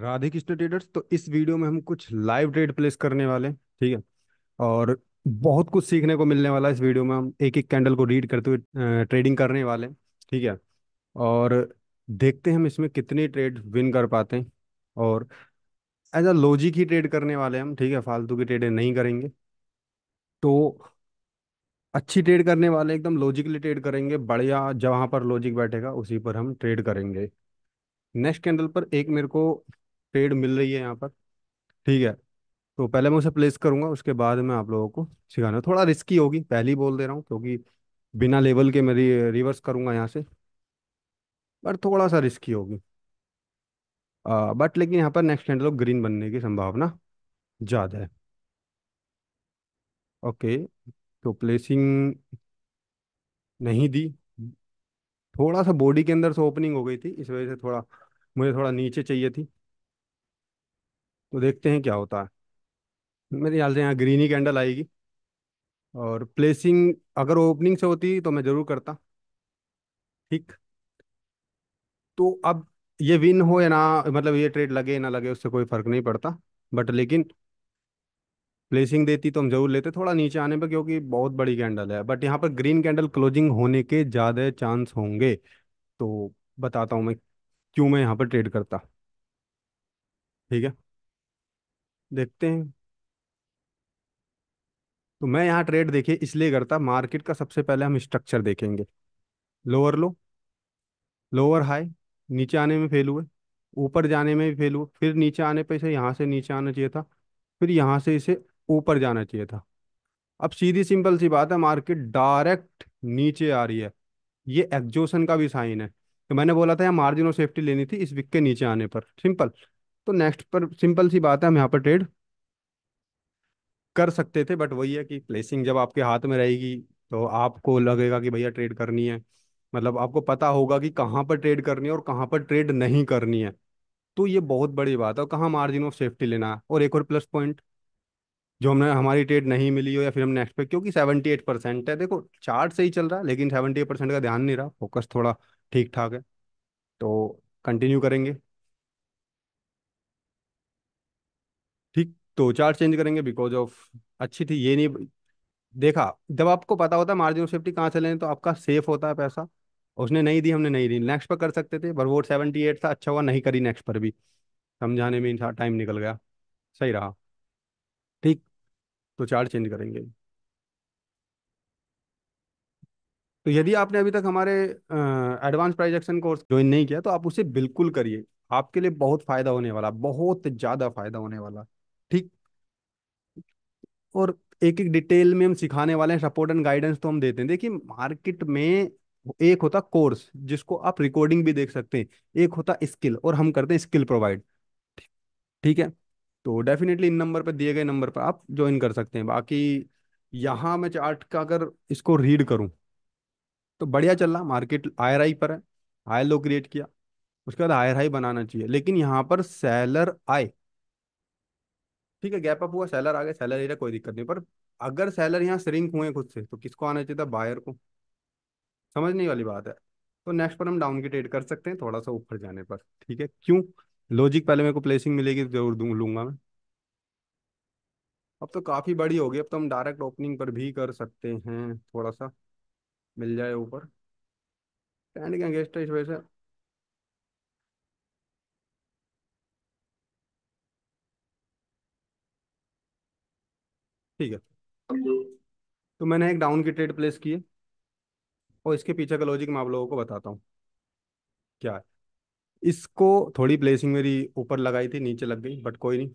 Radhe Krishna traders तो इस video में हम कुछ लाइव ट्रेड प्लेस करने वाले हैं ठीक है और बहुत कुछ सीखने को मिलने वाला है इस वीडियो में हम एक एक कैंडल को रीड करते हुए ट्रेडिंग करने वाले हैं ठीक है और देखते हैं हम इसमें कितने ट्रेड विन कर पाते हैं और एज अ लॉजिक ही ट्रेड करने वाले हम ठीक है फालतू की ट्रेडें नहीं करेंगे तो अच्छी ट्रेड करने वाले एकदम लॉजिकली ट्रेड करेंगे बढ़िया जहाँ पर लॉजिक बैठेगा उसी पर हम ट्रेड करेंगे नेक्स्ट कैंडल पर एक मेरे को पेड मिल रही है यहाँ पर ठीक है तो पहले मैं उसे प्लेस करूँगा उसके बाद मैं आप लोगों को सिखाना थोड़ा रिस्की होगी पहली बोल दे रहा हूँ क्योंकि बिना लेवल के मैं रिवर्स करूँगा यहाँ से पर थोड़ा सा रिस्की होगी बट लेकिन यहाँ पर नेक्स्ट लोग ग्रीन बनने की संभावना ज़्यादा है ओके तो प्लेसिंग नहीं दी थोड़ा सा बॉडी के अंदर से ओपनिंग हो गई थी इस वजह से थोड़ा मुझे थोड़ा नीचे चाहिए थी तो देखते हैं क्या होता है मेरे ख्याल से यहाँ ग्रीन ही कैंडल आएगी और प्लेसिंग अगर ओपनिंग से होती तो मैं ज़रूर करता ठीक तो अब ये विन हो या ना मतलब ये ट्रेड लगे ना लगे उससे कोई फ़र्क नहीं पड़ता बट लेकिन प्लेसिंग देती तो हम जरूर लेते थोड़ा नीचे आने पर क्योंकि बहुत बड़ी कैंडल है बट यहाँ पर ग्रीन कैंडल क्लोजिंग होने के ज़्यादा चांस होंगे तो बताता हूँ मैं क्यों मैं यहाँ पर ट्रेड करता ठीक है देखते हैं तो मैं यहाँ ट्रेड देखिए इसलिए करता मार्केट का सबसे पहले हम स्ट्रक्चर देखेंगे लोअर लो लोअर हाई नीचे आने में फेल हुए ऊपर जाने में भी फेल हुए फिर नीचे आने पर इसे यहाँ से नीचे आना चाहिए था फिर यहाँ से इसे ऊपर जाना चाहिए था अब सीधी सिंपल सी बात है मार्केट डायरेक्ट नीचे आ रही है ये एग्जोशन का भी साइन है तो मैंने बोला था यहाँ मार्जिन ऑफ सेफ्टी लेनी थी इस विक के नीचे आने पर सिंपल तो नेक्स्ट पर सिंपल सी बात है हम यहाँ पर ट्रेड कर सकते थे बट वही है कि प्लेसिंग जब आपके हाथ में रहेगी तो आपको लगेगा कि भैया ट्रेड करनी है मतलब आपको पता होगा कि कहाँ पर ट्रेड करनी है और कहाँ पर ट्रेड नहीं करनी है तो ये बहुत बड़ी बात है और कहाँ मार्जिन ऑफ सेफ्टी लेना है और एक और प्लस पॉइंट जो हमने हमारी ट्रेड नहीं मिली हो या फिर हम नेक्स्ट पे क्योंकि सेवेंटी एट परसेंट है देखो चार्ट से ही चल रहा है लेकिन सेवेंटी एट परसेंट का ध्यान नहीं रहा फोकस थोड़ा ठीक ठाक है तो कंटिन्यू करेंगे तो चार्ट चेंज करेंगे बिकॉज ऑफ अच्छी थी ये नहीं देखा जब आपको पता होता है मार्जिन ऑफ सेफ्टी कहाँ से लें तो आपका सेफ होता है पैसा उसने नहीं दी हमने नहीं दी नेक्स्ट पर कर सकते थे पर वो सेवेंटी एट था अच्छा हुआ नहीं करी नेक्स्ट पर भी समझाने में इंसान टाइम निकल गया सही रहा ठीक तो चार्ट चेंज करेंगे तो यदि आपने अभी तक हमारे advance price action course join नहीं किया तो आप उसे बिल्कुल करिए आपके लिए बहुत फ़ायदा होने वाला बहुत ज़्यादा फायदा होने वाला ठीक और एक एक डिटेल में हम सिखाने वाले हैं सपोर्ट एंड गाइडेंस तो हम देते हैं देखिए मार्केट में एक होता कोर्स जिसको आप रिकॉर्डिंग भी देख सकते हैं एक होता स्किल और हम करते हैं स्किल प्रोवाइड ठीक है तो डेफिनेटली इन नंबर पर दिए गए नंबर पर आप ज्वाइन कर सकते हैं बाकी यहाँ मैं चार्ट का अगर इसको रीड करूँ तो बढ़िया चल रहा मार्केट आयर आई पर है हायर लो क्रिएट किया उसके बाद हायर हाई बनाना चाहिए लेकिन यहाँ पर सेलर आए ठीक है गैप अप हुआ सेलर आ गया सेलर एरिया कोई दिक्कत नहीं पर अगर सेलर यहाँ श्रिंक हुए खुद से तो किसको आना चाहिए था बायर को समझने वाली बात है तो नेक्स्ट पर हम डाउन की ट्रेड कर सकते हैं थोड़ा सा ऊपर जाने पर ठीक है क्यों लॉजिक पहले मेरे को प्लेसिंग मिलेगी जरूर दूँ लूंगा मैं अब तो काफ़ी बड़ी होगी अब तो हम डायरेक्ट ओपनिंग पर भी कर सकते हैं थोड़ा सा मिल जाए ऊपर स्टैंड के अगेंस्ट इस वजह से ठीक है तो मैंने एक डाउन की ट्रेड प्लेस की है और इसके पीछे का लॉजिक मैं आप लोगों को बताता हूँ क्या है इसको थोड़ी प्लेसिंग मेरी ऊपर लगाई थी नीचे लग गई बट कोई नहीं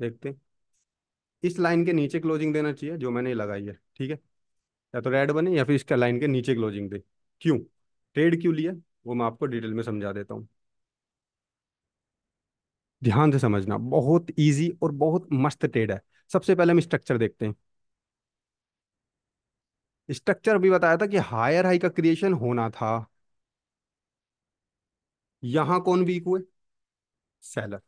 देखते इस लाइन के नीचे क्लोजिंग देना चाहिए जो मैंने लगाई है ठीक है या तो रेड बने या फिर इसका लाइन के नीचे क्लोजिंग दे क्यों ट्रेड क्यों लिया वो मैं आपको डिटेल में समझा देता हूँ ध्यान से समझना बहुत इजी और बहुत मस्त ट्रेड है सबसे पहले हम स्ट्रक्चर देखते हैं स्ट्रक्चर भी बताया था कि हायर हाई का क्रिएशन होना था यहां कौन वीक हुए सेलर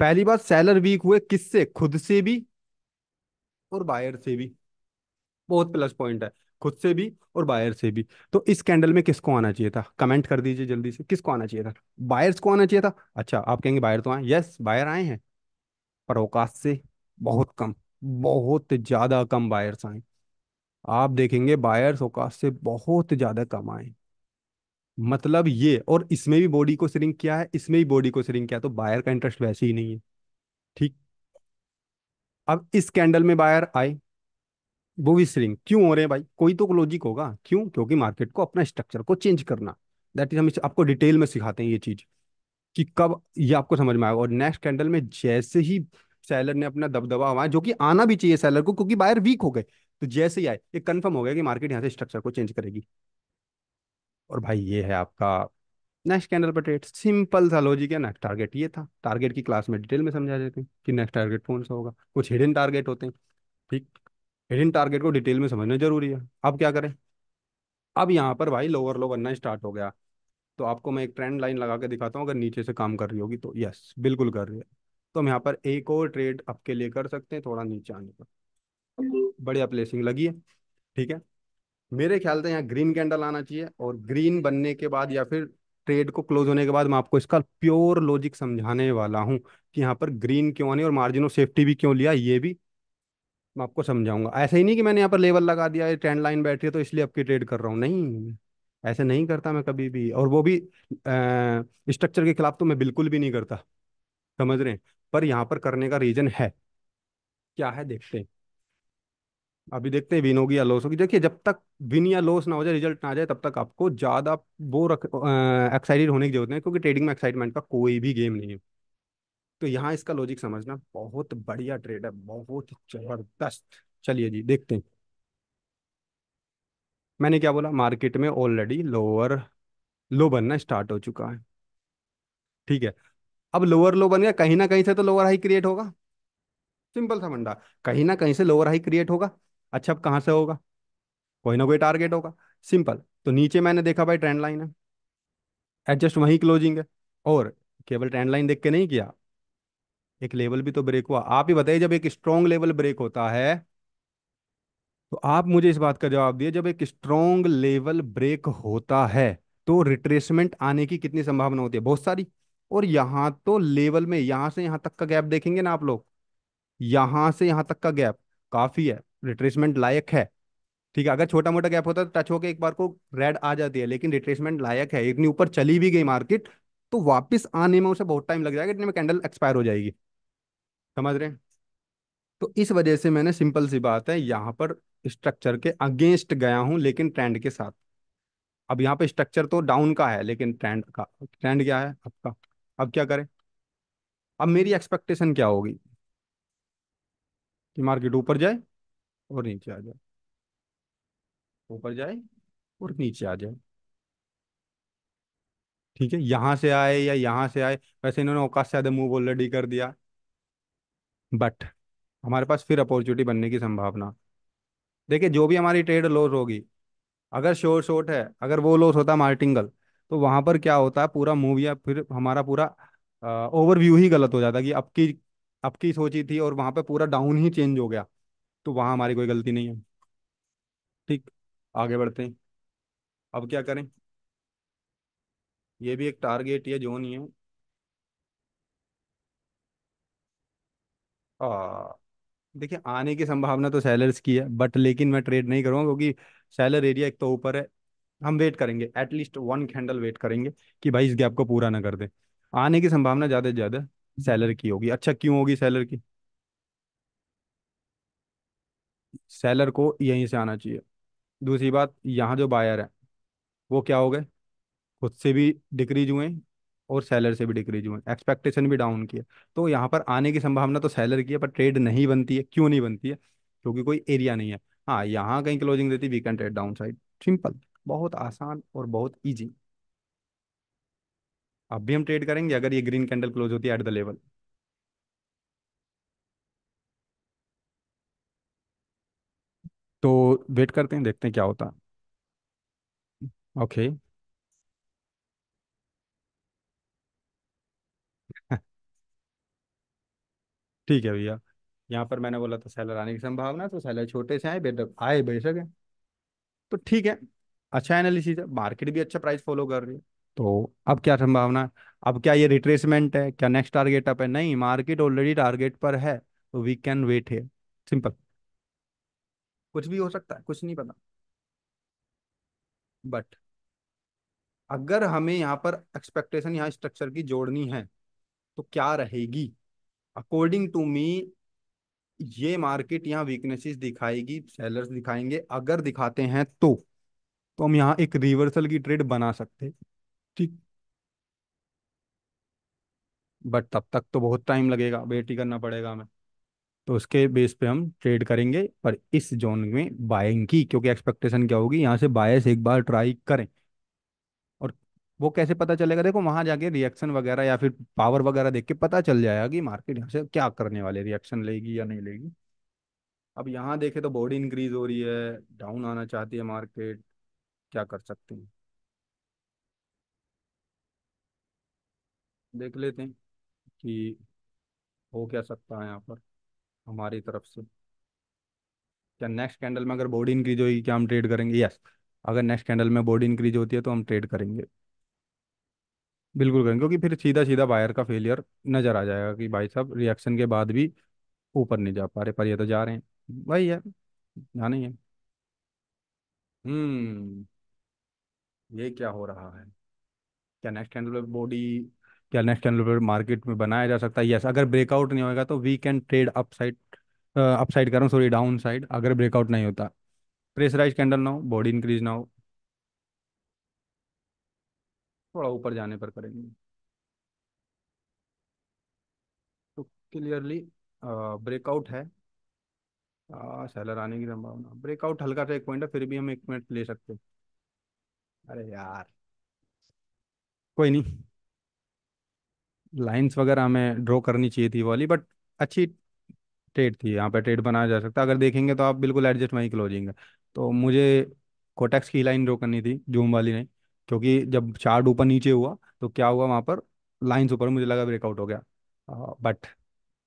पहली बात सेलर वीक हुए किससे खुद से भी और बायर से भी बहुत प्लस पॉइंट है खुद से भी और बायर से भी तो इस कैंडल में किसको आना चाहिए था कमेंट कर दीजिए जल्दी से किसको आना चाहिए था बायर्स को आना चाहिए था अच्छा आप कहेंगे बायर तो आए यस बायर आए हैं पर औकात से बहुत कम बहुत ज़्यादा कम बायर्स आए आप देखेंगे बायर्स औकात से बहुत ज़्यादा कम आए मतलब ये और इसमें भी बॉडी को सरिंग किया है इसमें भी बॉडी को सरिंग किया तो बायर का इंटरेस्ट वैसे ही नहीं है ठीक अब इस कैंडल में बायर आए भी स्विंग क्यों हो रहे हैं भाई कोई तो लॉजिक होगा क्यों क्योंकि मार्केट को अपना स्ट्रक्चर को चेंज करना दैट इज हम आपको डिटेल में सिखाते हैं ये चीज कि कब ये आपको समझ में आएगा और नेक्स्ट कैंडल में जैसे ही सैलर ने अपना दबदबा हुआ जो कि आना भी चाहिए सैलर को क्योंकि बायर वीक हो गए तो जैसे ही आए ये कंफर्म हो गया कि मार्केट यहाँ से स्ट्रक्चर को चेंज करेगी और भाई ये है आपका नेक्स्ट कैंडल पर ट्रेड सिंपल सा लॉजिक है नेक्स्ट टारगेट ये था टारगेट की क्लास में डिटेल में समझा देते हैं कि नेक्स्ट टारगेट कौन सा होगा कुछ हिडन टारगेट होते हैं ठीक हिडन टारगेट को डिटेल में समझना जरूरी है अब क्या करें अब यहाँ पर भाई लोअर लो बनना स्टार्ट हो गया तो आपको मैं एक ट्रेंड लाइन लगा के दिखाता हूँ अगर नीचे से काम कर रही होगी तो यस बिल्कुल कर रही है तो हम यहाँ पर एक और ट्रेड आपके लिए कर सकते हैं थोड़ा नीचे आने पर बढ़िया प्लेसिंग लगी है ठीक है मेरे ख्याल से यहाँ ग्रीन कैंडल आना चाहिए और ग्रीन बनने के बाद या फिर ट्रेड को क्लोज होने के बाद मैं आपको इसका प्योर लॉजिक समझाने वाला हूँ कि यहाँ पर ग्रीन क्यों आने और मार्जिन ऑफ सेफ्टी भी क्यों लिया ये भी मैं आपको समझाऊंगा ऐसा ही नहीं कि मैंने यहाँ पर लेवल लगा दिया है ट्रेंड लाइन बैठी है तो इसलिए आपकी ट्रेड कर रहा हूँ नहीं ऐसे नहीं करता मैं कभी भी और वो भी स्ट्रक्चर के खिलाफ तो मैं बिल्कुल भी नहीं करता समझ रहे हैं पर यहाँ पर करने का रीजन है क्या है देखते हैं अभी देखते हैं विन होगी या लॉस होगी देखिए जब तक विन या लॉस ना हो जाए रिजल्ट ना आ जाए तब तक आपको ज़्यादा वो रख एक्साइटेड होने की जरूरत नहीं क्योंकि ट्रेडिंग में एक्साइटमेंट का कोई भी गेम नहीं है तो यहाँ इसका लॉजिक समझना बहुत बढ़िया ट्रेड है बहुत जबरदस्त चलिए जी देखते हैं मैंने क्या बोला मार्केट में ऑलरेडी लोअर लो बनना स्टार्ट हो चुका है ठीक है अब लोअर लो बन गया कहीं ना कहीं से तो लोअर हाई क्रिएट होगा सिंपल था मंडा कहीं ना कहीं से लोअर हाई क्रिएट होगा अच्छा अब कहां से होगा कोई ना कोई टारगेट होगा सिंपल तो नीचे मैंने देखा भाई ट्रेंड लाइन है एडजस्ट वहीं क्लोजिंग है और केवल ट्रेंड लाइन देख के नहीं किया एक लेवल भी तो ब्रेक हुआ आप ही बताइए जब एक स्ट्रॉन्ग लेवल ब्रेक होता है तो आप मुझे इस बात का जवाब दिए जब एक स्ट्रॉन्ग लेवल ब्रेक होता है तो रिट्रेसमेंट आने की कितनी संभावना होती है बहुत सारी और यहां तो लेवल में यहां से यहां तक का गैप देखेंगे ना आप लोग यहां से यहाँ तक का गैप काफ़ी है रिट्रेसमेंट लायक है ठीक है अगर छोटा मोटा गैप होता तो टच होकर एक बार को रेड आ जाती है लेकिन रिट्रेसमेंट लायक है इतनी ऊपर चली भी गई मार्केट तो वापस आने में उसे बहुत टाइम लग जाएगा इतने में कैंडल एक्सपायर हो जाएगी समझ रहे हैं तो इस वजह से मैंने सिंपल सी बात है यहाँ पर स्ट्रक्चर के अगेंस्ट गया हूँ लेकिन ट्रेंड के साथ अब यहाँ पे स्ट्रक्चर तो डाउन का है लेकिन ट्रेंड का ट्रेंड क्या है आपका अब क्या करें अब मेरी एक्सपेक्टेशन क्या होगी कि मार्केट ऊपर जाए और नीचे आ जाए ऊपर जाए और नीचे आ जाए ठीक है यहाँ से आए या यहाँ से आए वैसे इन्होंने औकाश से आधे मूव ऑलरेडी कर दिया बट हमारे पास फिर अपॉर्चुनिटी बनने की संभावना देखिए जो भी हमारी ट्रेड लॉस होगी अगर शोर शॉर्ट है अगर वो लॉस होता है मार्टिंगल तो वहाँ पर क्या होता है पूरा मूव या फिर हमारा पूरा ओवरव्यू ही गलत हो जाता कि अब की अब की सोची थी और वहाँ पर पूरा डाउन ही चेंज हो गया तो वहाँ हमारी कोई गलती नहीं है ठीक आगे बढ़ते हैं अब क्या करें ये भी एक टारगेट या जोन ही है देखिए आने की संभावना तो सेलर्स की है बट लेकिन मैं ट्रेड नहीं करूँगा क्योंकि सेलर एरिया एक तो ऊपर है हम वेट करेंगे एटलीस्ट वन कैंडल वेट करेंगे कि भाई इस गैप को पूरा ना कर दे आने की संभावना ज़्यादा से ज़्यादा सेलर की होगी अच्छा क्यों होगी सेलर की सेलर को यहीं से आना चाहिए दूसरी बात यहाँ जो बायर है वो क्या हो गए खुद से भी डिक्रीज हुए और सैलर से भी डिक्रीज हुए एक्सपेक्टेशन भी डाउन किया तो यहाँ पर आने की संभावना तो सैलर की है पर ट्रेड नहीं बनती है क्यों नहीं बनती है क्योंकि कोई एरिया नहीं है हाँ यहाँ कहीं क्लोजिंग देती we can trade downside simple बहुत आसान और बहुत ईजी अब भी हम ट्रेड करेंगे अगर ये ग्रीन कैंडल क्लोज होती है एट द लेवल तो वेट करते हैं देखते हैं क्या होता है ओके okay. ठीक है भैया यहाँ पर मैंने बोला था सैलर आने की संभावना तो सैलर छोटे से आए बेदक आए बेशक है तो ठीक है अच्छा एनालिसिस है मार्केट भी अच्छा प्राइस फॉलो कर रही है तो अब क्या संभावना है अब क्या ये रिट्रेसमेंट है क्या नेक्स्ट टारगेट अप है नहीं मार्केट ऑलरेडी टारगेट पर है तो वी कैन वेट है सिंपल कुछ भी हो सकता है कुछ नहीं पता बट अगर हमें यहाँ पर एक्सपेक्टेशन यहाँ स्ट्रक्चर की जोड़नी है तो क्या रहेगी अकॉर्डिंग टू मी ये मार्केट यहाँ वीकनेसेस दिखाएगी सेलर्स दिखाएंगे अगर दिखाते हैं तो तो हम यहाँ एक रिवर्सल की ट्रेड बना सकते ठीक बट तब तक तो बहुत टाइम लगेगा वेट ही करना पड़ेगा हमें तो उसके बेस पे हम ट्रेड करेंगे पर इस जोन में बाइंग की क्योंकि एक्सपेक्टेशन क्या होगी यहाँ से बायस एक बार ट्राई करें वो कैसे पता चलेगा देखो वहां जाके रिएक्शन वगैरह या फिर पावर वगैरह देख के पता चल जाएगा कि मार्केट यहाँ से क्या करने वाले रिएक्शन लेगी या नहीं लेगी अब यहाँ देखे तो बॉडी इंक्रीज हो रही है डाउन आना चाहती है मार्केट क्या कर सकते हैं देख लेते हैं कि हो क्या सकता है यहाँ पर हमारी तरफ से क्या नेक्स्ट कैंडल में अगर बॉडी इंक्रीज होगी क्या हम ट्रेड करेंगे यस अगर नेक्स्ट कैंडल में बॉडी इंक्रीज होती है तो हम ट्रेड करेंगे बिल्कुल करेंगे क्योंकि फिर सीधा सीधा बायर का फेलियर नजर आ जाएगा कि भाई साहब रिएक्शन के बाद भी ऊपर नहीं जा पा रहे पर ये तो जा रहे हैं वही है जाना ही है हम्म ये क्या हो रहा है क्या नेक्स्ट कैंडल बॉडी क्या नेक्स्ट कैंडल मार्केट में बनाया जा सकता है यस अगर ब्रेकआउट नहीं होगा तो we can trade upside upside कर सॉरी डाउन साइड अगर ब्रेकआउट नहीं होता प्रेशराइज कैंडल ना हो बॉडी इंक्रीज ना हो थोड़ा ऊपर जाने पर करेंगे तो क्लियरली ब्रेकआउट है सेलर आने की संभावना ब्रेकआउट हल्का सा एक पॉइंट है फिर भी हम एक मिनट ले सकते अरे यार कोई नहीं लाइंस वगैरह हमें ड्रॉ करनी चाहिए थी वाली बट अच्छी ट्रेड थी यहाँ पे ट्रेड बनाया जा सकता है अगर देखेंगे तो आप बिल्कुल एडजस्ट वहीं क्लोजिंग है तो मुझे कोटेक्स की लाइन ड्रॉ करनी थी जूम वाली नहीं क्योंकि जब चार्ट ऊपर नीचे हुआ तो क्या हुआ वहां पर लाइन ऊपर मुझे लगा ब्रेकआउट हो गया बट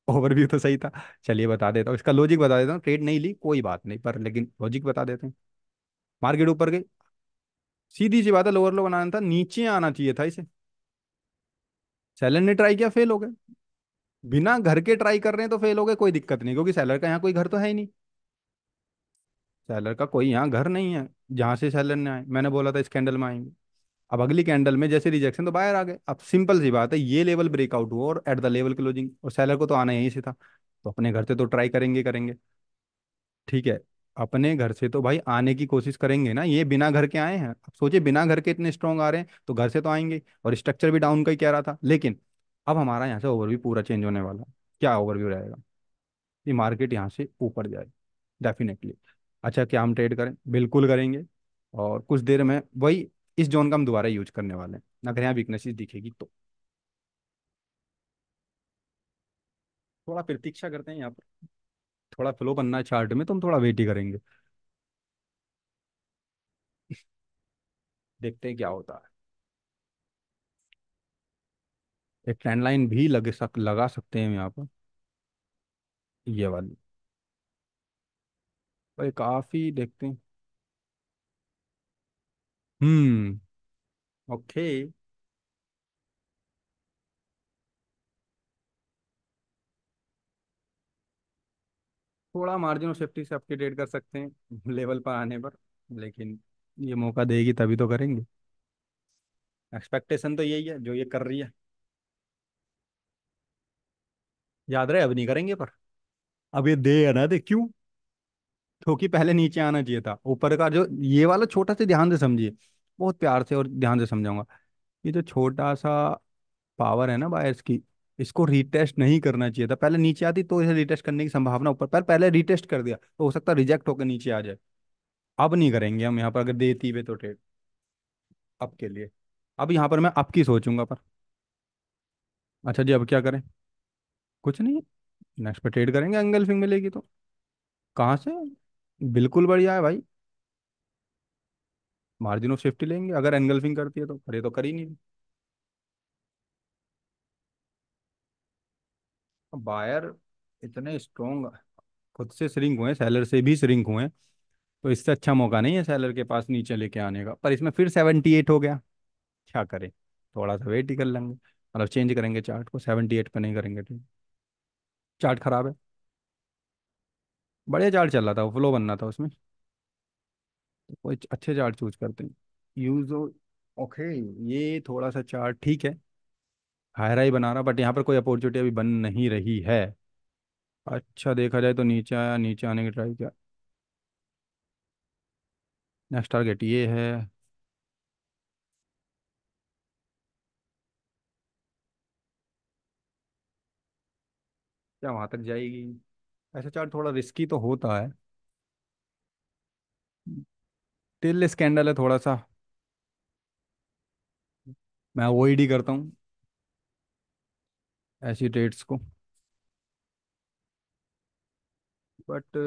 ओवरव्यू तो सही था चलिए बता देता हूँ इसका लॉजिक बता देता हूँ ट्रेड नहीं ली कोई बात नहीं पर लेकिन लॉजिक बता देते हैं मार्केट ऊपर गई सीधी सी बात है लोअर लो बनाना था नीचे आना चाहिए था इसे सेलर ने ट्राई किया फेल हो गए बिना घर के ट्राई कर रहे हैं तो फेल हो गए कोई दिक्कत नहीं क्योंकि सैलर का यहाँ कोई घर तो है ही नहीं सैलर का कोई यहाँ घर नहीं है जहां से सैलर ने आए मैंने बोला था स्कैंडल में आएंगे अब अगली कैंडल में जैसे रिजेक्शन तो बाहर आ गए अब सिंपल सी बात है ये लेवल ब्रेकआउट हुआ और एट द लेवल क्लोजिंग और सेलर को तो आना यहीं से था तो अपने घर से तो ट्राई करेंगे करेंगे ठीक है अपने घर से तो भाई आने की कोशिश करेंगे ना ये बिना घर के आए हैं अब सोचिए बिना घर के इतने स्ट्रॉन्ग आ रहे हैं तो घर से तो आएंगे और स्ट्रक्चर भी डाउन का ही कह रहा था लेकिन अब हमारा यहाँ से ओवरव्यू पूरा चेंज होने वाला है क्या ओवरव्यू रहेगा ये मार्केट यहाँ से ऊपर जाए डेफिनेटली अच्छा क्या हम ट्रेड करें बिल्कुल करेंगे और कुछ देर में वही इस जोन का हम दोबारा यूज करने वाले हैं अगर यहाँ वीकनेसेस दिखेगी तो थोड़ा प्रतीक्षा करते हैं यहाँ पर थोड़ा फ्लो बनना है चार्ट में तो हम थोड़ा वेट ही करेंगे देखते हैं क्या होता है एक ट्रेंड लाइन भी लगे सक, लगा सकते हैं यहाँ पर ये वाली काफ़ी देखते हैं Hmm. Okay. थोड़ा मार्जिन ऑफ सेफ्टी से आपके डेट कर सकते हैं लेवल पर आने पर लेकिन ये मौका देगी तभी तो करेंगे एक्सपेक्टेशन तो यही है जो ये कर रही है याद रहे अब नहीं करेंगे पर अब ये दे है ना दे क्यों क्योंकि पहले नीचे आना चाहिए था ऊपर का जो ये वाला छोटा सा ध्यान से समझिए बहुत प्यार से और ध्यान से समझाऊंगा ये जो छोटा सा पावर है ना बायर्स की इसको रीटेस्ट नहीं करना चाहिए था पहले नीचे आती तो इसे रीटेस्ट करने की संभावना ऊपर पर पहले रीटेस्ट कर दिया तो हो सकता है रिजेक्ट होकर नीचे आ जाए अब नहीं करेंगे हम यहाँ पर अगर देती हुए तो ट्रेड अब के लिए अब यहाँ पर मैं अब की सोचूंगा पर अच्छा जी अब क्या करें कुछ नहीं नेक्स्ट पर ट्रेड करेंगे एंगल फिंग मिलेगी तो कहाँ से बिल्कुल बढ़िया है भाई मार्जिन ऑफ सेफ्टी लेंगे अगर एनगल्फिंग करती है तो अरे तो कर ही नहीं बायर इतने स्ट्रोंग खुद से श्रिंक हुए सैलर से भी श्रिंक हुए तो इससे अच्छा मौका नहीं है सैलर के पास नीचे लेके आने का पर इसमें फिर सेवेंटी एट हो गया क्या करें थोड़ा सा वेट ही कर लेंगे मतलब चेंज करेंगे चार्ट को सेवेंटी एट पर नहीं करेंगे ठीक तो चार्ट खराब है बढ़िया चार्ट चल रहा था फ्लो बनना था उसमें कोई अच्छे चार्ट चूज करते हैं यूज ओके ये थोड़ा सा चार्ट ठीक है हायरा ही बना रहा बट यहाँ पर कोई अपॉर्चुनिटी अभी बन नहीं रही है अच्छा देखा जाए तो नीचे आया नीचे आने की ट्राई किया नेक्स्ट टारगेट ये है क्या वहाँ तक जाएगी ऐसा अच्छा एसएचआर थोड़ा रिस्की तो होता है टिल स्कैंडल है थोड़ा सा मैं वो ही करता हूँ ऐसी ट्रेड्स को बट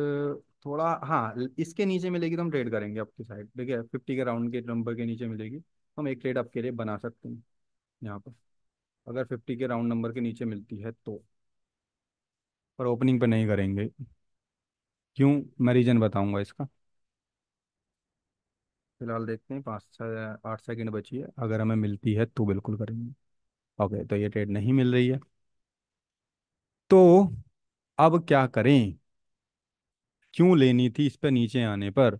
थोड़ा हाँ इसके नीचे मिलेगी तो हम ट्रेड करेंगे आपकी साइड ठीक है फिफ्टी के राउंड के नंबर के नीचे मिलेगी हम एक ट्रेड आपके लिए बना सकते हैं यहाँ पर अगर फिफ्टी के राउंड नंबर के नीचे मिलती है तो पर ओपनिंग पे नहीं करेंगे क्यों मैं रीज़न बताऊंगा इसका फिलहाल देखते हैं पाँच छः आठ सेकंड बची है अगर हमें मिलती है तो बिल्कुल करेंगे ओके तो ये ट्रेड नहीं मिल रही है तो अब क्या करें क्यों लेनी थी इस पर नीचे आने पर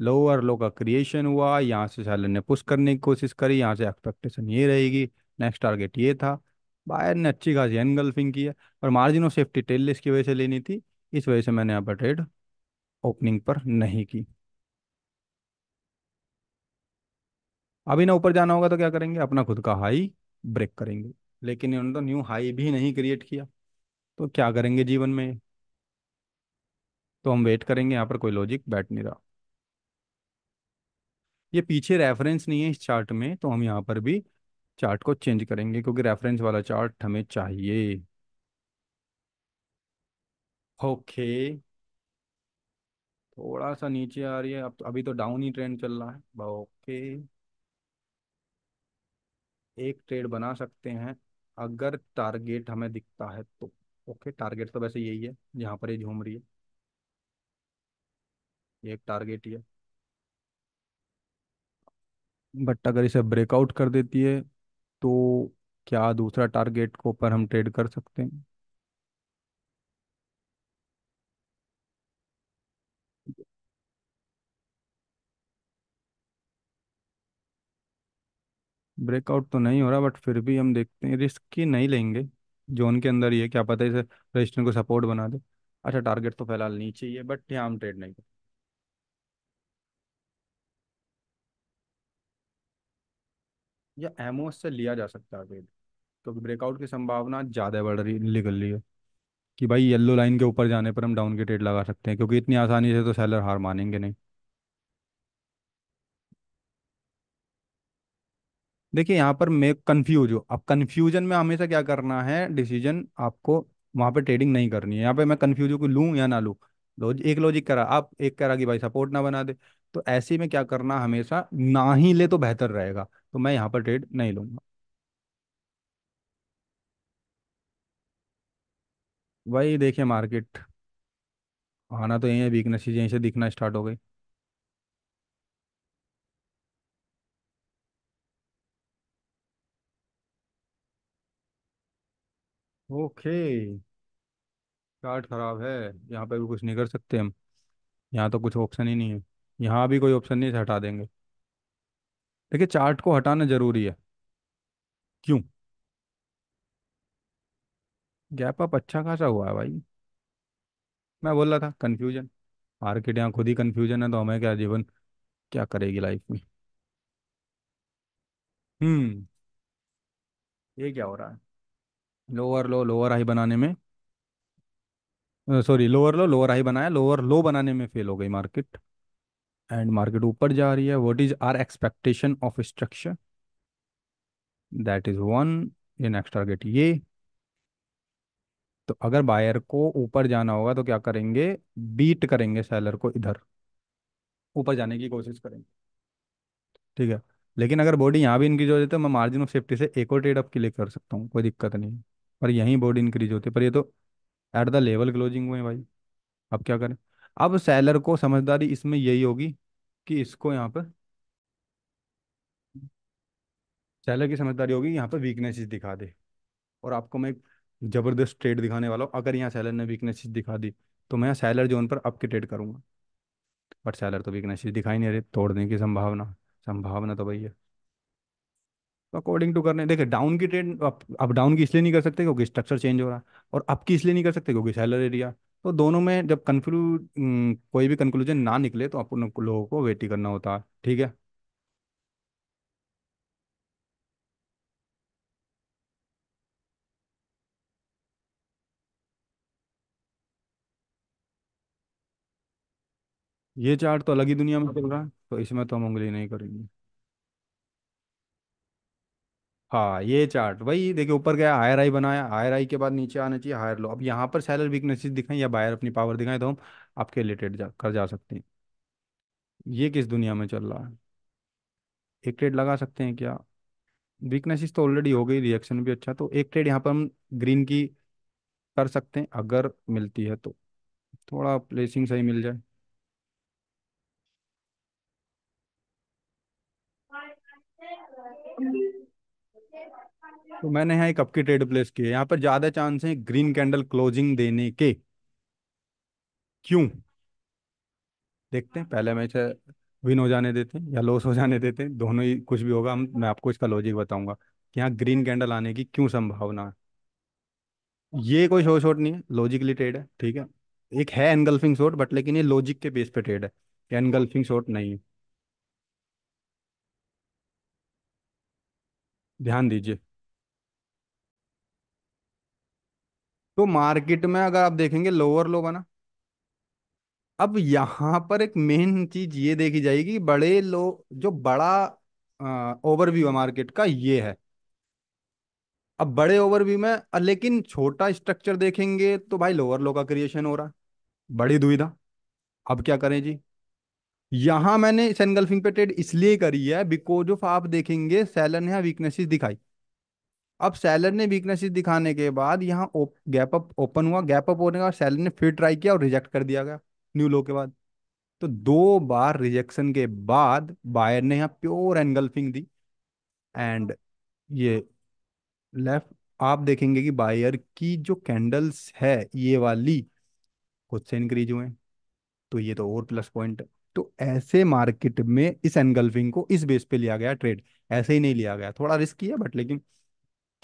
लोअर लो का क्रिएशन हुआ यहाँ से सैलर ने पुश करने की कोशिश करी यहाँ से एक्सपेक्टेशन ये रहेगी नेक्स्ट टारगेट ये था बायर ने अच्छी खासी एनगल्फिंग की है और margin of safety tail risk की वजह से लेनी थी इस वजह से मैंने यहाँ पर ट्रेड ओपनिंग पर नहीं की अभी ना ऊपर जाना होगा तो क्या करेंगे अपना खुद का हाई ब्रेक करेंगे लेकिन इन्होंने तो न्यू हाई भी नहीं क्रिएट किया तो क्या करेंगे जीवन में तो हम वेट करेंगे यहाँ पर कोई लॉजिक बैठ नहीं रहा ये पीछे रेफरेंस नहीं है इस चार्ट में तो हम यहाँ पर भी चार्ट को चेंज करेंगे क्योंकि रेफरेंस वाला चार्ट हमें चाहिए ओके थोड़ा सा नीचे आ रही है अब तो, अभी तो डाउन ही ट्रेंड चल रहा है ओके एक ट्रेड बना सकते हैं अगर टारगेट हमें दिखता है तो ओके टारगेट तो वैसे यही है जहां पर ये झूम रही है ये एक टारगेट ही है बट अगर इसे ब्रेकआउट कर देती है तो क्या दूसरा टारगेट को पर हम ट्रेड कर सकते हैं ब्रेकआउट तो नहीं हो रहा बट फिर भी हम देखते हैं रिस्क ही नहीं लेंगे जोन के अंदर ये क्या पता है इसे रजिस्टेंस को सपोर्ट बना दे अच्छा टारगेट तो फिलहाल नीचे ही है बट यहाँ हम ट्रेड नहीं करते या एमओएस से लिया जा सकता है वेद क्योंकि ब्रेकआउट की संभावना ज़्यादा बढ़ रही निकल रही है कि भाई येलो लाइन के ऊपर जाने पर हम डाउन के ट्रेड लगा सकते हैं क्योंकि इतनी आसानी से तो सेलर हार मानेंगे नहीं देखिए यहाँ पर मैं कंफ्यूज हूँ अब कंफ्यूजन में हमेशा क्या करना है डिसीजन आपको वहाँ पे ट्रेडिंग नहीं करनी है यहाँ पे मैं कंफ्यूज हूँ कि लूँ या ना लूँ लॉजिक एक लॉजिक करा आप एक करा कि भाई सपोर्ट ना बना दे तो ऐसे में क्या करना हमेशा ना ही ले तो बेहतर रहेगा तो मैं यहाँ पर ट्रेड नहीं लूंगा वही देखिए मार्केट आना तो यही है वीकनेस यहीं से दिखना स्टार्ट हो गई ओके चार्ट खराब है यहाँ पे भी कुछ नहीं कर सकते हम यहाँ तो कुछ ऑप्शन ही नहीं है यहाँ भी कोई ऑप्शन नहीं है हटा देंगे देखिए चार्ट को हटाना जरूरी है क्यों गैप अप अच्छा खासा हुआ है भाई मैं बोल रहा था कन्फ्यूजन मार्केट यहाँ खुद ही कन्फ्यूजन है तो हमें क्या जीवन क्या करेगी लाइफ में हम्म ये क्या हो रहा है लोअर लो लोअर हाई बनाने में sorry lower low lower high बनाया लोअर लो बनाने में फेल हो गई मार्केट एंड मार्केट ऊपर जा रही है what is our expectation of structure that is one ये नेक्स्ट टारगेट ये तो अगर बायर को ऊपर जाना होगा तो क्या करेंगे बीट करेंगे सेलर को इधर ऊपर जाने की कोशिश करेंगे ठीक है लेकिन अगर बॉडी यहाँ भी इंक्रीज हो जाती है तो मैं मार्जिन ऑफ सेफ्टी से एक और ट्रेड अप के लिए कर सकता हूँ कोई दिक्कत नहीं पर यहीं बॉडी इंक्रीज होती है पर ये तो एट द लेवल क्लोजिंग हुए भाई अब क्या करें अब सेलर को समझदारी इसमें यही होगी कि इसको यहाँ पर सेलर की समझदारी होगी यहाँ पर वीकनेसेस दिखा दे और आपको मैं ज़बरदस्त ट्रेड दिखाने वाला हूँ अगर यहाँ सेलर ने वीकनेसेस दिखा दी तो मैं यहाँ सेलर जोन पर अप की ट्रेड करूंगा बट सेलर तो वीकनेसेस दिखाई नहीं रहे तोड़ने की संभावना संभावना तो भैया है अकॉर्डिंग तो टू करने देखिए डाउन की ट्रेड अप अप डाउन की इसलिए नहीं कर सकते क्योंकि स्ट्रक्चर चेंज हो रहा है और अप की इसलिए नहीं कर सकते क्योंकि सेलर एरिया तो दोनों में जब कंक्लूड कोई भी कंक्लूजन ना निकले तो आप उन लोगों को वेट ही करना होता है ठीक है ये चार्ट तो अलग ही दुनिया में चल रहा है तो इसमें तो हम उंगली नहीं करेंगे हाँ ये चार्ट वही देखिए ऊपर गया हायर हाई बनाया हायर हाई के बाद नीचे आना चाहिए हायर लो अब यहाँ पर सेलर वीकनेसेस दिखाएं या बायर अपनी पावर दिखाएं तो हम आपके रिलेटेड जा, कर जा सकते हैं ये किस दुनिया में चल रहा है एक ट्रेड लगा सकते हैं क्या वीकनेसेस तो ऑलरेडी हो गई रिएक्शन भी अच्छा तो एक ट्रेड यहाँ पर हम ग्रीन की कर सकते हैं अगर मिलती है तो थोड़ा प्लेसिंग सही मिल जाए तो मैंने यहाँ एक अपकी ट्रेड प्लेस की है यहाँ पर ज्यादा चांस है ग्रीन कैंडल क्लोजिंग देने के क्यों देखते हैं पहले मैं इसे विन हो जाने देते हैं या लॉस हो जाने देते हैं दोनों ही कुछ भी होगा हम मैं आपको इसका लॉजिक बताऊंगा कि यहाँ ग्रीन कैंडल आने की क्यों संभावना है ये कोई शॉर्ट नहीं है लॉजिकली ट्रेड है ठीक है एक है एनगल्फिंग शॉट बट लेकिन ये लॉजिक के बेस पे ट्रेड है एनगल्फिंग शॉर्ट नहीं है ध्यान दीजिए तो मार्केट में अगर आप देखेंगे लोअर लो बना अब यहां पर एक मेन चीज ये देखी जाएगी बड़े लो जो बड़ा ओवरव्यू है मार्केट का ये है अब बड़े ओवरव्यू में लेकिन छोटा स्ट्रक्चर देखेंगे तो भाई लोअर लो का क्रिएशन हो रहा है बड़ी दुविधा अब क्या करें जी यहां मैंने इस एनगल्फिंग पे ट्रेड इसलिए करी है बिकॉज ऑफ आप देखेंगे सेलर ने वीकनेसेस दिखाई अब सैलर ने वीकनेसेस दिखाने के बाद यहाँ गैप अप ओपन हुआ गैप अप होने के बाद सैलर ने फिर ट्राई किया और रिजेक्ट कर दिया गया न्यू लो के बाद तो दो बार रिजेक्शन के बाद बायर ने यहाँ प्योर एनगल्फिंग दी एंड ये लेफ्ट आप देखेंगे कि बायर की जो कैंडल्स है ये वाली खुद से इंक्रीज हुए तो ये तो और प्लस पॉइंट तो ऐसे मार्केट में इस एनगल्फिंग को इस बेस पे लिया गया ट्रेड ऐसे ही नहीं लिया गया थोड़ा रिस्की है बट लेकिन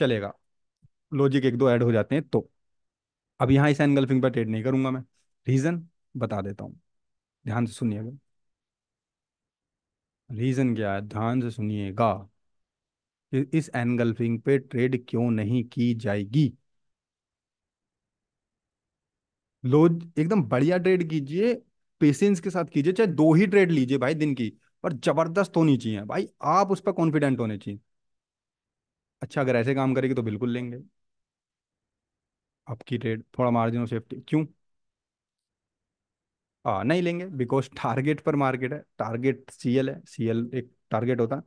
चलेगा लॉजिक एक दो ऐड हो जाते हैं तो अब यहां इस एनगल्फिंग पर ट्रेड नहीं करूंगा मैं रीज़न बता देता हूं ध्यान से सुनिएगा रीज़न क्या है ध्यान से सुनिएगा इस एनगल्फिंग पे ट्रेड क्यों नहीं की जाएगी लोज एकदम बढ़िया ट्रेड कीजिए पेशेंस के साथ कीजिए चाहे दो ही ट्रेड लीजिए भाई दिन की पर जबरदस्त होनी चाहिए भाई आप उस पर कॉन्फिडेंट होने चाहिए अच्छा अगर ऐसे काम करेगी तो बिल्कुल लेंगे आपकी ट्रेड थोड़ा मार्जिन ऑफ सेफ्टी क्यों आ, नहीं लेंगे बिकॉज टारगेट पर मार्केट है टारगेट सी है सी एक टारगेट होता है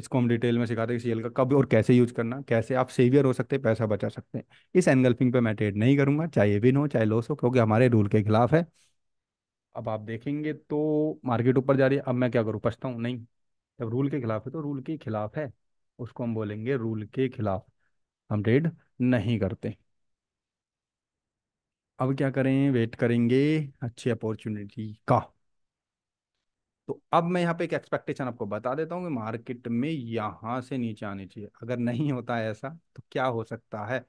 इसको हम डिटेल में सिखाते हैं सीएल का कब और कैसे यूज करना कैसे आप सेवियर हो सकते हैं पैसा बचा सकते हैं इस एनगल्फिंग पे मैं ट्रेड नहीं करूंगा चाहे विन हो चाहे लॉस हो क्योंकि हमारे रूल के खिलाफ है अब आप देखेंगे तो मार्केट ऊपर जा रही है अब मैं क्या करूँ पछता हूँ नहीं जब रूल के खिलाफ है तो रूल के खिलाफ है उसको हम बोलेंगे रूल के खिलाफ हम ट्रेड नहीं करते अब क्या करें वेट करेंगे अच्छी अपॉर्चुनिटी का तो अब मैं यहाँ पे एक एक्सपेक्टेशन आपको बता देता हूँ कि मार्केट में यहां से नीचे आनी चाहिए अगर नहीं होता है ऐसा तो क्या हो सकता है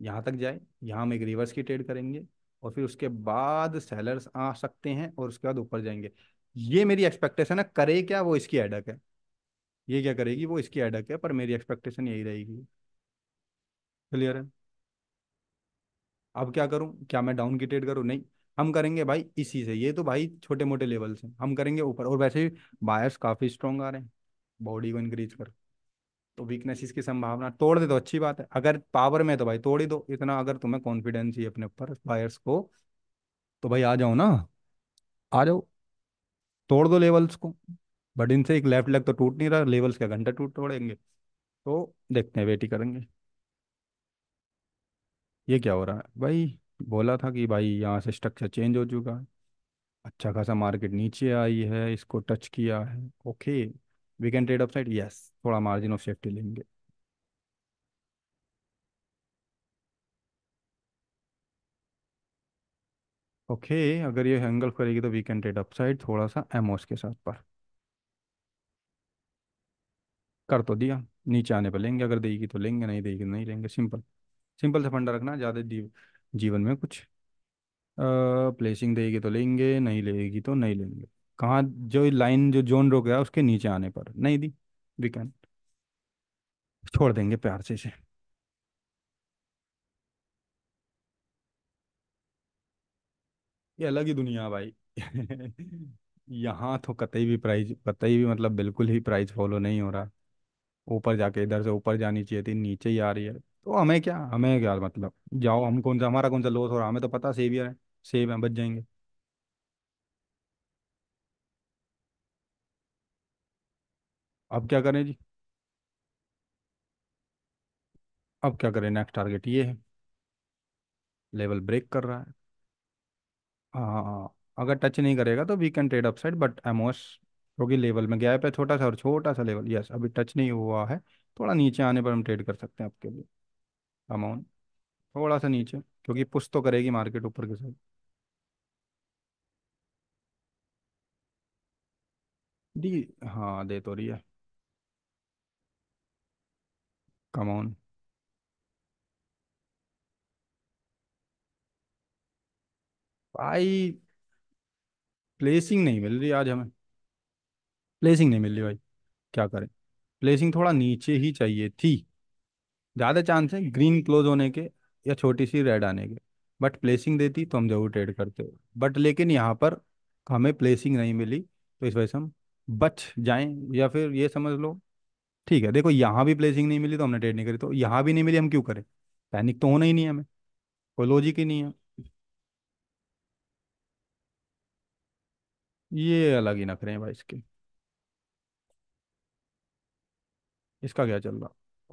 यहाँ तक जाए यहाँ हम एक रिवर्स की ट्रेड करेंगे और फिर उसके बाद सेलर्स आ सकते हैं और उसके बाद ऊपर जाएंगे ये मेरी एक्सपेक्टेशन है करे क्या वो इसकी एडक है ये क्या करेगी वो इसकी एडक है पर मेरी एक्सपेक्टेशन यही रहेगी क्लियर है अब क्या करूं क्या मैं डाउन की ट्रेड करूं नहीं हम करेंगे भाई इसी से ये तो भाई छोटे मोटे लेवल से हम करेंगे ऊपर और वैसे भी बायर्स काफ़ी स्ट्रॉन्ग आ रहे हैं बॉडी को इंक्रीज कर तो वीकनेसेस की संभावना तोड़ दे तो अच्छी बात है अगर पावर में तो भाई तोड़ ही दो इतना अगर तुम्हें कॉन्फिडेंस ही अपने ऊपर बायर्स को तो भाई आ जाओ ना आ जाओ तोड़ दो लेवल्स को बट इनसे एक लेफ्ट लेग तो टूट नहीं रहा लेवल्स का घंटा टूट तोड़ेंगे तो देखते हैं वेट ही करेंगे ये क्या हो रहा है भाई बोला था कि भाई यहाँ से स्ट्रक्चर चेंज हो चुका है अच्छा खासा मार्केट नीचे आई है इसको टच किया है okay we can trade upside yes थोड़ा मार्जिन ऑफ सेफ्टी लेंगे ओके okay, अगर ये हैंगल करेगी तो वी कैन ट्रेड अपसाइड थोड़ा सा एमओस के साथ पर कर तो दिया नीचे आने पर लेंगे अगर देगी तो लेंगे नहीं देगी तो नहीं लेंगे सिंपल सिंपल से फंडा रखना ज़्यादा जीवन में कुछ प्लेसिंग देगी तो लेंगे नहीं लेगी तो नहीं लेंगे कहाँ जो लाइन जो जोन रोक गया उसके नीचे आने पर नहीं दी वी कैन छोड़ देंगे प्यार से इसे ये अलग ही दुनिया भाई यहाँ तो कतई भी प्राइज कतई भी मतलब बिल्कुल ही प्राइज फॉलो नहीं हो रहा ऊपर जाके इधर से ऊपर जानी चाहिए थी नीचे ही आ रही है तो हमें क्या हमें क्या मतलब जाओ हम कौन सा हमारा कौन सा लॉस हो रहा हमें तो पता सेवियर है सेव है बच जाएंगे अब क्या करें जी अब क्या करें नेक्स्ट टारगेट ये है लेवल ब्रेक कर रहा है हाँ अगर टच नहीं करेगा तो we can trade upside but एमोस क्योंकि लेवल में गैप है छोटा सा और छोटा सा लेवल यस अभी टच नहीं हुआ है थोड़ा नीचे आने पर हम ट्रेड कर सकते हैं आपके लिए अमाउंट थोड़ा सा नीचे क्योंकि पुश तो करेगी मार्केट ऊपर के साथ दी हाँ दे तो रही है कमाउन भाई प्लेसिंग नहीं मिल रही आज हमें प्लेसिंग नहीं मिल रही भाई क्या करें प्लेसिंग थोड़ा नीचे ही चाहिए थी ज़्यादा चांस है ग्रीन क्लोज होने के या छोटी सी रेड आने के बट प्लेसिंग देती तो हम जरूर ट्रेड करते बट लेकिन यहाँ पर हमें प्लेसिंग नहीं मिली तो इस वजह से हम बच जाएं या फिर ये समझ लो ठीक है देखो यहाँ भी प्लेसिंग नहीं मिली तो हमने ट्रेड नहीं करी तो यहाँ भी नहीं मिली हम क्यों करें पैनिक तो होना ही नहीं हमें कोई लॉजिक ही नहीं है ये अलग ही नखरे हैं भाई इसके इसका क्या चल रहा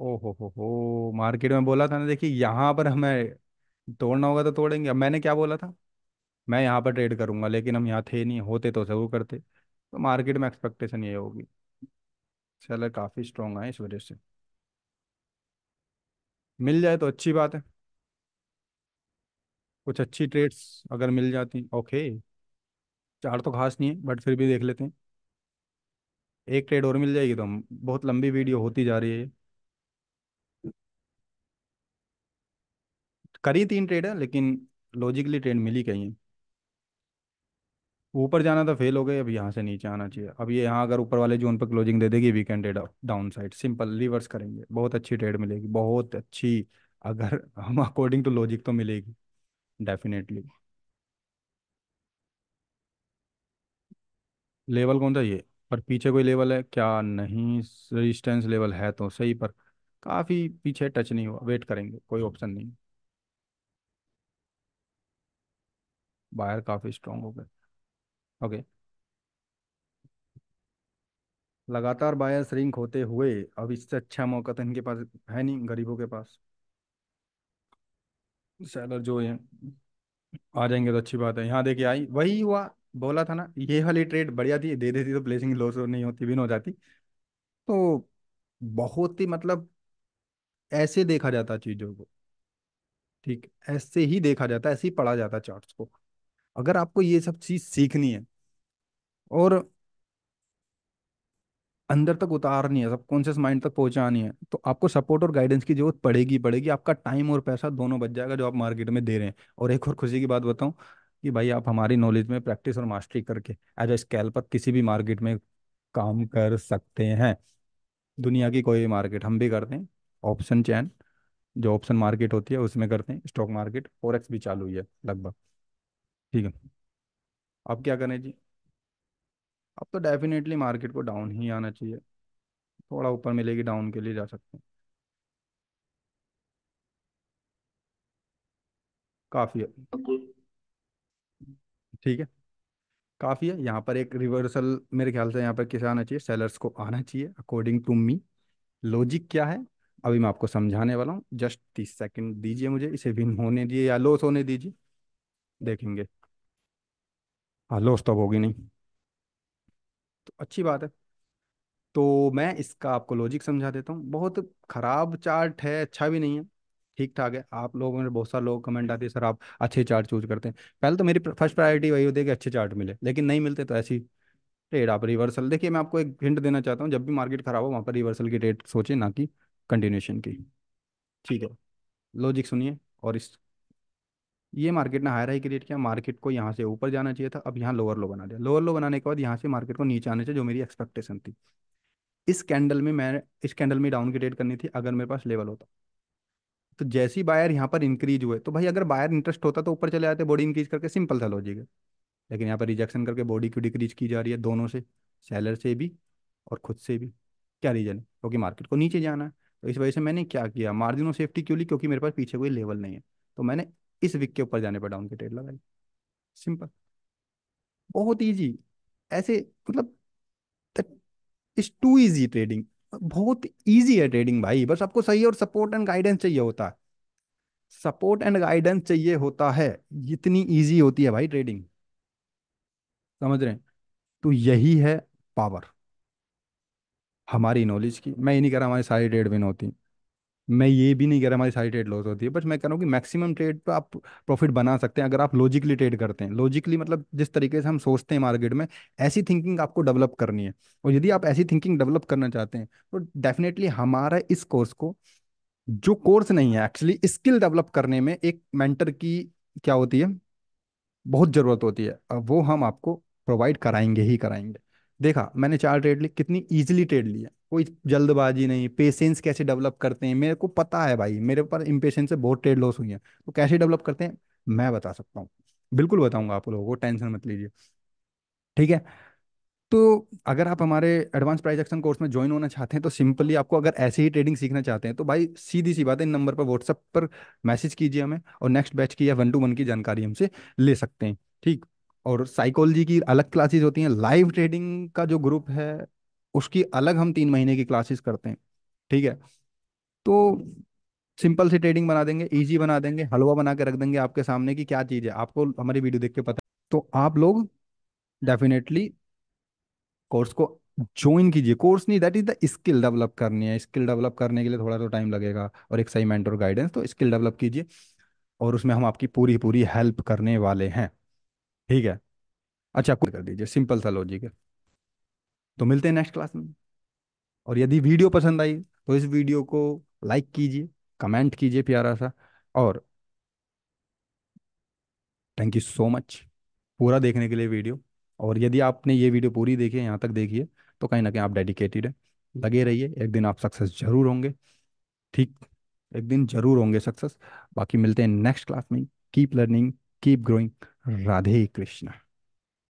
ओहो हो हो मार्केट में बोला था ना देखिए यहाँ पर हमें तोड़ना होगा तो तोड़ेंगे अब मैंने क्या बोला था मैं यहाँ पर ट्रेड करूंगा लेकिन हम यहाँ थे नहीं होते तो जरूर करते तो मार्केट में एक्सपेक्टेशन ये होगी सेलर काफ़ी स्ट्रॉन्ग है इस वजह से मिल जाए तो अच्छी बात है कुछ अच्छी ट्रेड्स अगर मिल जाती ओके चार तो खास नहीं है बट फिर भी देख लेते हैं एक ट्रेड और मिल जाएगी तो हम बहुत लंबी वीडियो होती जा रही है करी तीन ट्रेड है लेकिन लॉजिकली ट्रेड मिली कहीं ऊपर जाना था तो फेल हो गए अब यहाँ से नीचे आना चाहिए अब ये यहाँ अगर ऊपर वाले जोन पर क्लोजिंग दे देगी we can trade downside simple reverse करेंगे बहुत अच्छी ट्रेड मिलेगी बहुत अच्छी अगर हम अकॉर्डिंग टू लॉजिक तो मिलेगी डेफिनेटली लेवल कौन सा ये पर पीछे कोई लेवल है क्या नहीं रेजिस्टेंस लेवल है तो सही पर काफ़ी पीछे टच नहीं हुआ वेट करेंगे कोई ऑप्शन नहीं बायर काफ़ी स्ट्रांग हो गए ओके लगातार बायर रिंक होते हुए अब इससे अच्छा मौका तो इनके पास है नहीं गरीबों के पास सेलर जो है आ जाएंगे तो अच्छी बात है यहाँ देखिए आई वही हुआ बोला था ना ये वाली ट्रेड बढ़िया थी दे देती तो प्लेसिंग लॉस नहीं होती विन हो जाती तो बहुत ही मतलब ऐसे देखा जाता चीज़ों को ठीक ऐसे ही देखा जाता ऐसे ही पढ़ा जाता चार्ट्स को अगर आपको ये सब चीज़ सीखनी है और अंदर तक उतारनी है सबकॉन्शियस माइंड तक पहुंचानी है तो आपको सपोर्ट और गाइडेंस की जरूरत पड़ेगी पड़ेगी आपका टाइम और पैसा दोनों बच जाएगा जो आप मार्केट में दे रहे हैं और एक और खुशी की बात बताऊं कि भाई आप हमारी नॉलेज में प्रैक्टिस और मास्टरी करके एज अ स्कैल्पर किसी भी मार्केट में काम कर सकते हैं दुनिया की कोई भी मार्केट हम भी करते हैं ऑप्शन चैन जो ऑप्शन मार्केट होती है उसमें करते हैं स्टॉक मार्केट फोरेक्स भी चालू हुई है लगभग ठीक है अब क्या करें जी अब तो डेफिनेटली मार्केट को डाउन ही आना चाहिए थोड़ा ऊपर मिलेगी डाउन के लिए जा सकते हैं काफ़ी है ठीक है काफ़ी है यहाँ पर एक रिवर्सल मेरे ख्याल से यहाँ पर किसे आना चाहिए सेलर्स को आना चाहिए अकॉर्डिंग टू मी लॉजिक क्या है अभी मैं आपको समझाने वाला हूँ जस्ट तीस सेकंड दीजिए मुझे इसे विन होने दिए या लॉस होने दीजिए देखेंगे हाँ लॉस तो होगी नहीं तो अच्छी बात है तो मैं इसका आपको लॉजिक समझा देता हूँ बहुत ख़राब चार्ट है अच्छा भी नहीं है ठीक ठाक है आप लोगों में बहुत सारे लोग कमेंट आते हैं सर आप अच्छे चार्ट चूज करते हैं पहले तो मेरी फर्स्ट प्रायोरिटी वही होती है कि अच्छे चार्ट मिले लेकिन नहीं मिलते तो ऐसी ट्रेड आप रिवर्सल देखिए मैं आपको एक हिंट देना चाहता हूँ जब भी मार्केट खराब हो वहाँ पर रिवर्सल की रेट सोचें ना कि कंटिन्यूशन की ठीक है लॉजिक सुनिए और इस ये मार्केट ने हायर हाई क्रिएट किया मार्केट को यहाँ से ऊपर जाना चाहिए था अब यहाँ लोअर लो बना दिया लोअर लो बनाने के बाद यहाँ से मार्केट को नीचे आना चाहिए जो मेरी एक्सपेक्टेशन थी इस कैंडल में मैं इस कैंडल में डाउन की रेट करनी थी अगर मेरे पास लेवल होता तो जैसे ही बायर यहाँ पर इंक्रीज हुए तो भाई अगर बायर इंटरेस्ट होता तो ऊपर चले जाते बॉडी इंक्रीज करके सिंपल था लॉजिक है लेकिन यहाँ पर रिजेक्शन करके बॉडी क्यों डिक्रीज की जा रही है दोनों से सेलर से भी और खुद से भी क्या रीजन है क्योंकि मार्केट को नीचे जाना है तो इस वजह से मैंने क्या किया मार्जिन ऑफ सेफ्टी क्यों ली क्योंकि मेरे पास पीछे कोई लेवल नहीं है तो मैंने इस विक के ऊपर जाने पर डाउन की ट्रेड लगाई सिंपल बहुत ईजी ऐसे मतलब इट्स टू ईजी ट्रेडिंग बहुत ईजी है ट्रेडिंग भाई बस आपको सही और सपोर्ट एंड गाइडेंस चाहिए होता है सपोर्ट एंड गाइडेंस चाहिए होता है इतनी ईजी होती है भाई ट्रेडिंग समझ रहे हैं तो यही है पावर हमारी नॉलेज की मैं ये नहीं कह रहा हमारी सारी ट्रेड विन होती मैं ये भी नहीं कह रहा हमारी सारी ट्रेड लॉस होती है बट मैं कह रहा हूँ कि मैक्सिमम ट्रेड पर आप प्रॉफिट बना सकते हैं अगर आप लॉजिकली ट्रेड करते हैं लॉजिकली मतलब जिस तरीके से हम सोचते हैं मार्केट में ऐसी थिंकिंग आपको डेवलप करनी है और यदि आप ऐसी थिंकिंग डेवलप करना चाहते हैं तो डेफिनेटली हमारा इस कोर्स को जो कोर्स नहीं है एक्चुअली स्किल डेवलप करने में एक मेंटर की क्या होती है बहुत ज़रूरत होती है वो हम आपको प्रोवाइड कराएंगे ही कराएंगे देखा मैंने चार ट्रेड ली कितनी ईजिली ट्रेड ली है कोई जल्दबाजी नहीं पेशेंस कैसे डेवलप करते हैं मेरे को पता है भाई मेरे ऊपर इम्पेशेंस से बहुत ट्रेड लॉस हुई है तो कैसे डेवलप करते हैं मैं बता सकता हूँ बिल्कुल बताऊंगा आप लोगों को टेंशन मत लीजिए ठीक है तो अगर आप हमारे एडवांस प्राइस एक्शन कोर्स में ज्वाइन होना चाहते हैं तो सिंपली आपको अगर ऐसे ही ट्रेडिंग सीखना चाहते हैं तो भाई सीधी सी बात है इन नंबर पर व्हाट्सअप पर मैसेज कीजिए हमें और नेक्स्ट बैच की या वन टू वन की जानकारी हमसे ले सकते हैं ठीक और साइकोलॉजी की अलग क्लासेस होती हैं लाइव ट्रेडिंग का जो ग्रुप है उसकी अलग हम तीन महीने की क्लासेस करते हैं ठीक है तो सिंपल सी ट्रेडिंग बना देंगे इजी बना देंगे हलवा बना के रख देंगे आपके सामने की क्या चीज़ है आपको हमारी वीडियो देख के पता तो आप लोग डेफिनेटली कोर्स को ज्वाइन कीजिए कोर्स नहीं that is the skill develop करनी है स्किल डेवलप करने के लिए थोड़ा तो टाइम लगेगा और एक सही मेंटर गाइडेंस तो स्किल डेवलप कीजिए और उसमें हम आपकी पूरी पूरी हेल्प करने वाले हैं ठीक है अच्छा कर दीजिए सिंपल सा लॉजिक है तो मिलते हैं नेक्स्ट क्लास में और यदि वीडियो पसंद आई तो इस वीडियो को लाइक कीजिए कमेंट कीजिए प्यारा सा और थैंक यू सो मच पूरा देखने के लिए वीडियो और यदि आपने ये वीडियो पूरी देखी है यहाँ तक देखी है तो कहीं ना कहीं आप डेडिकेटेड हैं लगे रहिए एक दिन आप सक्सेस जरूर होंगे ठीक एक दिन जरूर होंगे सक्सेस बाकी मिलते हैं नेक्स्ट क्लास में keep learning keep growing Radhe Krishna